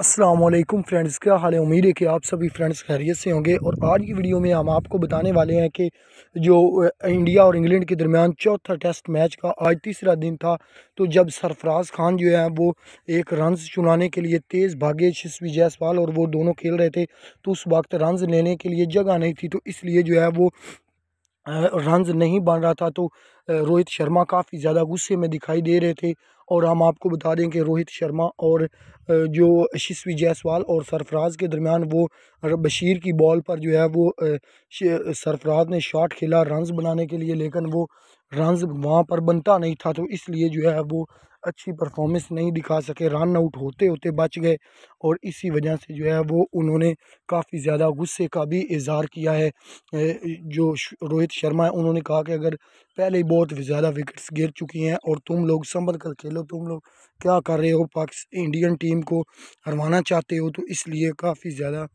Aslam friends क्या हाल है उम्मीद है कि आप सभी फ्रेंड्स खैरियत से होंगे और आज की वीडियो में हम आपको बताने वाले हैं कि जो इंडिया और इंग्लैंड के दरमियान चौथा टेस्ट मैच का आज तीसरा दिन था तो जब सरफराज खान जो है वो एक रन चुनाने के लिए तेज़ भागे यशस्वी जायसवाल और वो दोनों खेल रहे थे तो उस वक्त रन लेने के लिए जगह नहीं थी तो इसलिए जो है वो रन्स नहीं बन रहा था तो रोहित शर्मा काफ़ी ज़्यादा गुस्से में दिखाई दे रहे थे और हम आपको बता दें कि रोहित शर्मा और जो यशस्वी जायसवाल और सरफराज के दरमियान वो बशीर की बॉल पर जो है वो सरफराज ने शॉट खेला रन्स बनाने के लिए लेकिन वो रन्स वहाँ पर बनता नहीं था तो इसलिए जो है वो अच्छी परफॉर्मेंस नहीं दिखा सके रन आउट होते होते बच गए और इसी वजह से जो है वो उन्होंने काफ़ी ज़्यादा गुस्से का भी इजहार किया है जो रोहित शर्मा है उन्होंने कहा कि अगर पहले ही बहुत ज़्यादा विकेट्स गिर चुकी हैं और तुम लोग संभल कर खेलो तुम लोग क्या कर रहे हो पाकिस्तान इंडियन टीम को हरवाना चाहते हो तो इसलिए काफ़ी ज़्यादा